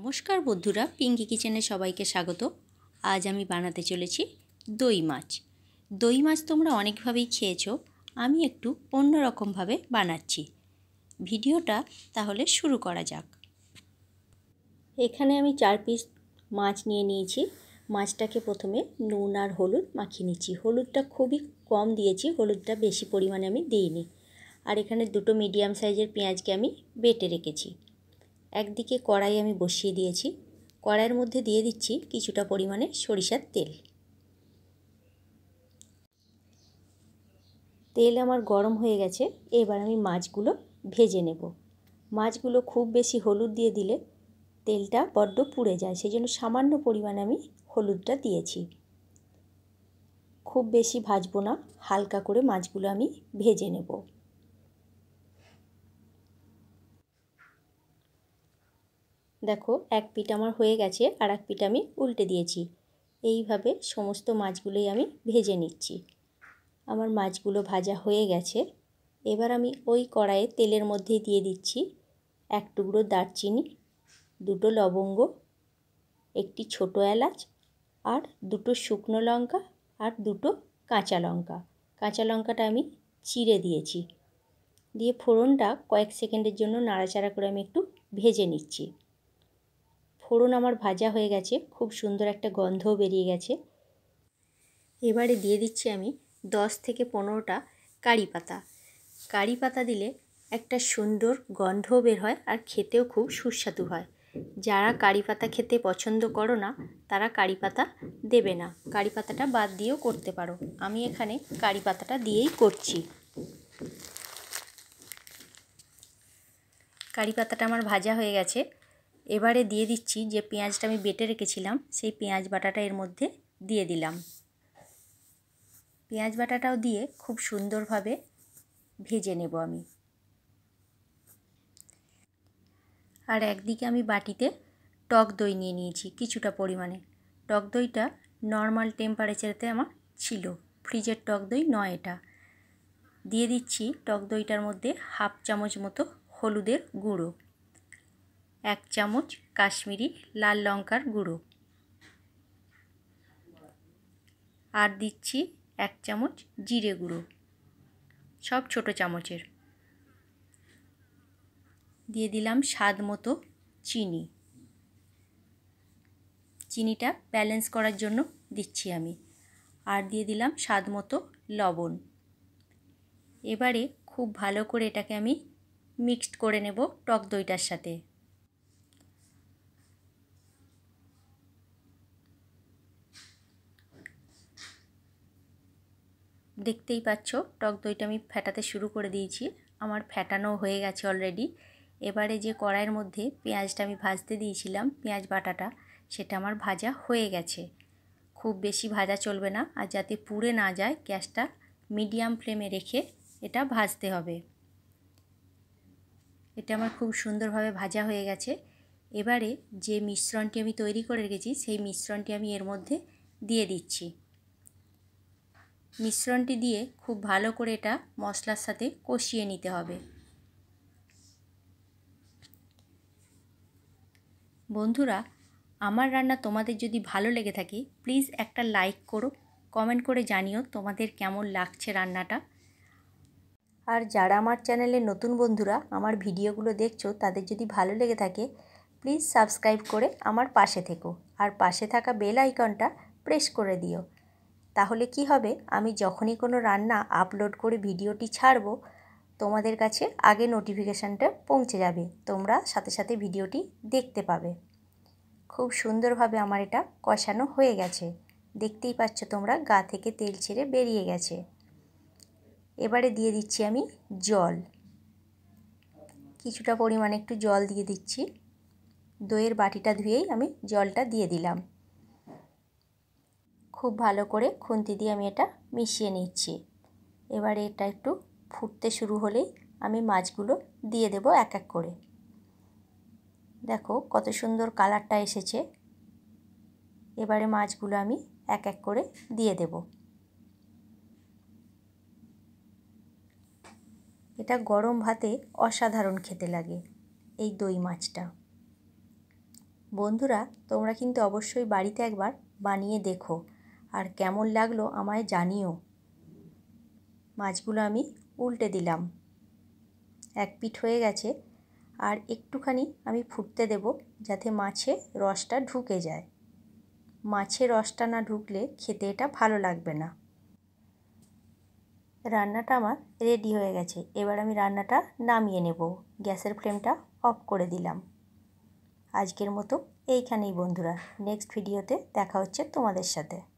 নমস্কার বন্ধুরা পিঙ্কি কিচেনে সবাইকে স্বাগত আজ আমি বানাতে চলেছি দই মাছ দই মাছ তোমরা অনেকভাবেই খেয়েছো আমি একটু অন্যরকমভাবে বানাচ্ছি ভিডিওটা তাহলে শুরু করা যাক এখানে আমি চার পিস মাছ নিয়ে নিয়েছি মাছটাকে প্রথমে নুন আর হলুদ মাখিয়ে নিচ্ছি হলুদটা খুবই কম দিয়েছি হলুদটা বেশি পরিমাণে আমি দিইনি আর এখানে দুটো মিডিয়াম সাইজের পেঁয়াজকে আমি বেটে রেখেছি একদিকে কড়াই আমি বসিয়ে দিয়েছি কড়াইয়ের মধ্যে দিয়ে দিচ্ছি কিছুটা পরিমাণে সরিষার তেল তেল আমার গরম হয়ে গেছে এবার আমি মাছগুলো ভেজে নেব মাছগুলো খুব বেশি হলুদ দিয়ে দিলে তেলটা বড্ড পুড়ে যায় সেই জন্য সামান্য পরিমাণ আমি হলুদটা দিয়েছি খুব বেশি ভাজবো না হালকা করে মাছগুলো আমি ভেজে নেব দেখো এক পিঠ আমার হয়ে গেছে আর এক পিঠ আমি উল্টে দিয়েছি এইভাবে সমস্ত মাছগুলোই আমি ভেজে নিচ্ছি আমার মাছগুলো ভাজা হয়ে গেছে এবার আমি ওই কড়াইয়ে তেলের মধ্যে দিয়ে দিচ্ছি এক টুকরো দারচিনি দুটো লবঙ্গ একটি ছোট এলাচ আর দুটো শুকনো লঙ্কা আর দুটো কাঁচা লঙ্কা কাঁচা লঙ্কাটা আমি চিড়ে দিয়েছি দিয়ে ফোড়নটা কয়েক সেকেন্ডের জন্য নাড়াচাড়া করে আমি একটু ভেজে নিচ্ছি ফোড়ন আমার ভাজা হয়ে গেছে খুব সুন্দর একটা গন্ধও বেরিয়ে গেছে এবারে দিয়ে দিচ্ছি আমি দশ থেকে পনেরোটা কারি পাতা কারি পাতা দিলে একটা সুন্দর গন্ধও বের হয় আর খেতেও খুব সুস্বাদু হয় যারা কারি পাতা খেতে পছন্দ করো না তারা কারি পাতা দেবে না কারি পাতাটা বাদ দিয়েও করতে পারো আমি এখানে কারি পাতাটা দিয়েই করছি কারি পাতাটা আমার ভাজা হয়ে গেছে এবারে দিয়ে দিচ্ছি যে পেঁয়াজটা আমি বেটে রেখেছিলাম সেই পেঁয়াজ বাটাটা এর মধ্যে দিয়ে দিলাম পেঁয়াজ বাটাটাও দিয়ে খুব সুন্দরভাবে ভেজে নেব আমি আর একদিকে আমি বাটিতে টক দই নিয়ে নিয়েছি কিছুটা পরিমাণে টক দইটা নর্মাল টেম্পারেচারেতে আমার ছিল ফ্রিজের টক দই নয় এটা দিয়ে দিচ্ছি টক দইটার মধ্যে হাফ চামচ মতো হলুদের গুঁড়ো এক চামচ কাশ্মীরি লাল লঙ্কার গুঁড়ো আর দিচ্ছি এক চামচ জিরে গুঁড়ো সব ছোট চামচের দিয়ে দিলাম স্বাদ মতো চিনি চিনিটা ব্যালেন্স করার জন্য দিচ্ছি আমি আর দিয়ে দিলাম স্বাদ মতো লবণ এবারে খুব ভালো করে এটাকে আমি মিক্সড করে নেব টক দইটার সাথে দেখতেই পাচ্ছ টক দইটা আমি ফেটাতে শুরু করে দিয়েছি আমার ফেটানো হয়ে গেছে অলরেডি এবারে যে কড়াইয়ের মধ্যে পেঁয়াজটা আমি ভাজতে দিয়েছিলাম পেঁয়াজ বাটাটা সেটা আমার ভাজা হয়ে গেছে খুব বেশি ভাজা চলবে না আর যাতে পুড়ে না যায় গ্যাসটা মিডিয়াম ফ্লেমে রেখে এটা ভাজতে হবে এটা আমার খুব সুন্দরভাবে ভাজা হয়ে গেছে এবারে যে মিশ্রণটি আমি তৈরি করে রেখেছি সেই মিশ্রণটি আমি এর মধ্যে দিয়ে দিচ্ছি মিশ্রণটি দিয়ে খুব ভালো করে এটা মশলার সাথে কষিয়ে নিতে হবে বন্ধুরা আমার রান্না তোমাদের যদি ভালো লেগে থাকে প্লিজ একটা লাইক করো কমেন্ট করে জানিও তোমাদের কেমন লাগছে রান্নাটা আর যারা আমার চ্যানেলের নতুন বন্ধুরা আমার ভিডিওগুলো দেখছো তাদের যদি ভালো লেগে থাকে প্লিজ সাবস্ক্রাইব করে আমার পাশে থেকো আর পাশে থাকা বেল আইকনটা প্রেস করে দিও তাহলে কি হবে আমি যখনই কোনো রান্না আপলোড করে ভিডিওটি ছাড়ব তোমাদের কাছে আগে নোটিফিকেশানটা পৌঁছে যাবে তোমরা সাথে সাথে ভিডিওটি দেখতে পাবে খুব সুন্দরভাবে আমার এটা কষানো হয়ে গেছে দেখতেই পাচ্ছ তোমরা গা থেকে তেল ছেড়ে বেরিয়ে গেছে এবারে দিয়ে দিচ্ছি আমি জল কিছুটা পরিমাণে একটু জল দিয়ে দিচ্ছি দইয়ের বাটিটা ধুয়েই আমি জলটা দিয়ে দিলাম খুব ভালো করে খুন্তি দিয়ে আমি এটা মিশিয়ে নিচ্ছি এবারে এটা একটু ফুটতে শুরু হলেই আমি মাছগুলো দিয়ে দেব এক এক করে দেখো কত সুন্দর কালারটা এসেছে এবারে মাছগুলো আমি এক এক করে দিয়ে দেব এটা গরম ভাতে অসাধারণ খেতে লাগে এই দই মাছটা বন্ধুরা তোমরা কিন্তু অবশ্যই বাড়িতে একবার বানিয়ে দেখো আর কেমন লাগলো আমায় জানিও মাছগুলো আমি উল্টে দিলাম এক পিঠ হয়ে গেছে আর একটুখানি আমি ফুটতে দেব যাতে মাছে রসটা ঢুকে যায় মাছে রসটা না ঢুকলে খেতে এটা ভালো লাগবে না রান্নাটা আমার রেডি হয়ে গেছে এবার আমি রান্নাটা নামিয়ে নেব গ্যাসের ফ্লেমটা অফ করে দিলাম আজকের মতো এইখানেই বন্ধুরা নেক্সট ভিডিওতে দেখা হচ্ছে তোমাদের সাথে